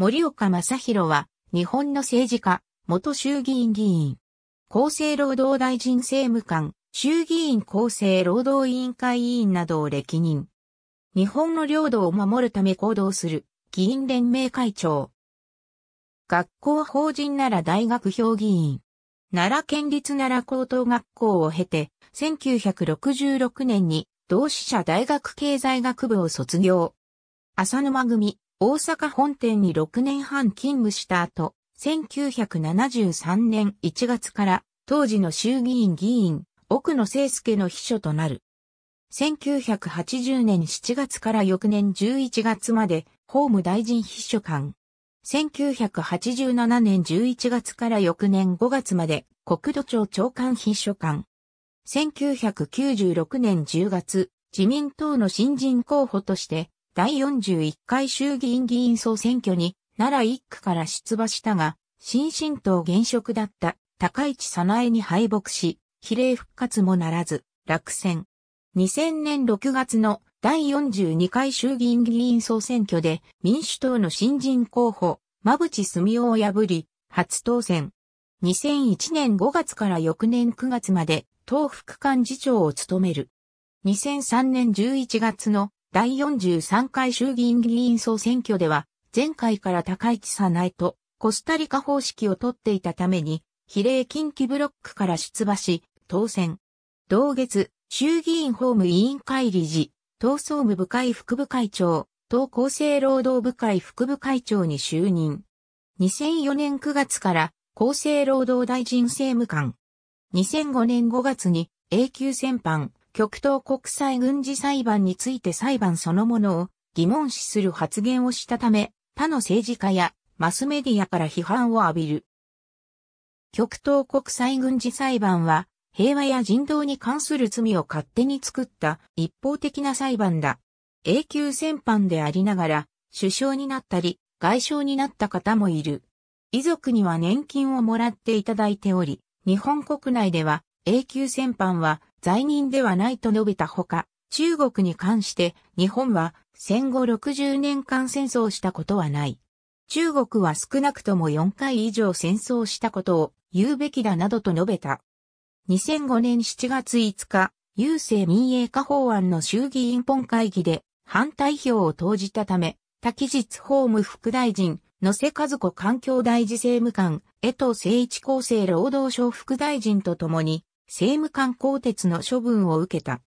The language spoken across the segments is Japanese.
森岡正宏は、日本の政治家、元衆議院議員。厚生労働大臣政務官、衆議院厚生労働委員会委員などを歴任。日本の領土を守るため行動する、議員連盟会長。学校法人奈良大学評議員。奈良県立奈良高等学校を経て、1966年に同志社大学経済学部を卒業。浅沼組、大阪本店に6年半勤務した後、1973年1月から当時の衆議院議員、奥野聖介の秘書となる。1980年7月から翌年11月まで法務大臣秘書官。1987年11月から翌年5月まで国土庁長官秘書官。1996年10月、自民党の新人候補として第41回衆議院議員総選挙に奈良1区から出馬したが、新進党現職だった高市早苗に敗北し、比例復活もならず、落選。2000年6月の第42回衆議院議員総選挙で民主党の新人候補、馬淵澄夫を破り、初当選。2001年5月から翌年9月まで、党副幹事長を務める。2003年11月の第43回衆議院議員総選挙では、前回から高市さないとコスタリカ方式をとっていたために、比例近畿ブロックから出馬し、当選。同月、衆議院法務委員会理事、党総務部会副部会長、党厚生労働部会副部会長に就任。2004年9月から厚生労働大臣政務官。2005年5月に永久戦犯、極東国際軍事裁判について裁判そのものを疑問視する発言をしたため、他の政治家やマスメディアから批判を浴びる。極東国際軍事裁判は、平和や人道に関する罪を勝手に作った一方的な裁判だ。永久戦犯でありながら、首相になったり、外相になった方もいる。遺族には年金をもらっていただいており、日本国内では永久戦犯は罪人ではないと述べたほか、中国に関して日本は戦後60年間戦争したことはない。中国は少なくとも4回以上戦争したことを言うべきだなどと述べた。2005年7月5日、郵政民営化法案の衆議院本会議で反対票を投じたため、滝日法務副大臣、野瀬和子環境大事政務官、江藤誠一厚生労働省副大臣とともに、政務官公鉄の処分を受けた。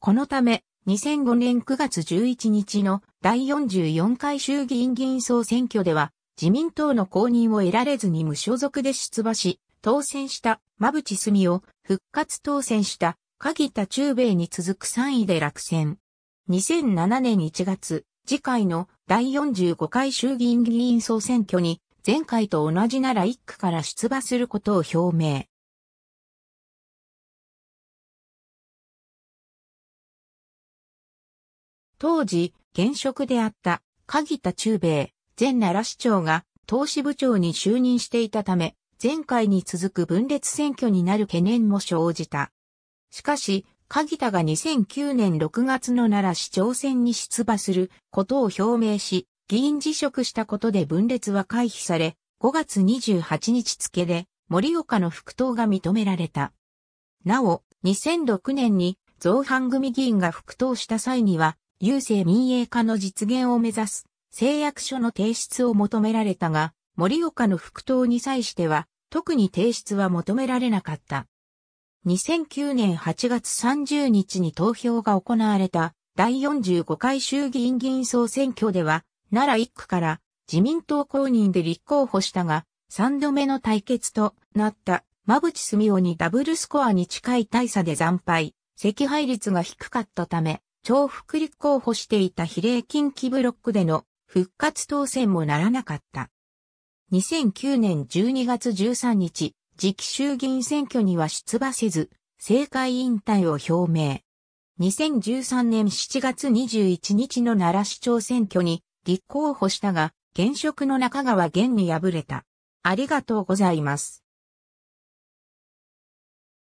このため、2005年9月11日の第44回衆議院議員総選挙では、自民党の公認を得られずに無所属で出馬し、当選した馬淵澄を復活当選した鍵田中米に続く3位で落選。2007年1月、次回の第45回衆議院議員総選挙に前回と同じなら1区から出馬することを表明。当時、現職であった鍵田中米前奈良市長が党資部長に就任していたため、前回に続く分裂選挙になる懸念も生じた。しかし、鍵田が2009年6月の奈良市長選に出馬することを表明し、議員辞職したことで分裂は回避され、5月28日付で森岡の復党が認められた。なお、2006年に造反組議員が復党した際には、郵政民営化の実現を目指す誓約書の提出を求められたが、森岡の復党に際しては、特に提出は求められなかった。2009年8月30日に投票が行われた第45回衆議院議員総選挙では、奈良1区から自民党公認で立候補したが、3度目の対決となった馬淵澄夫にダブルスコアに近い大差で惨敗、赤配率が低かったため、重複立候補していた比例近畿ブロックでの復活当選もならなかった。2009年12月13日、次期衆議院選挙には出馬せず、政界引退を表明。2013年7月21日の奈良市長選挙に立候補したが、現職の中川玄に敗れた。ありがとうございます。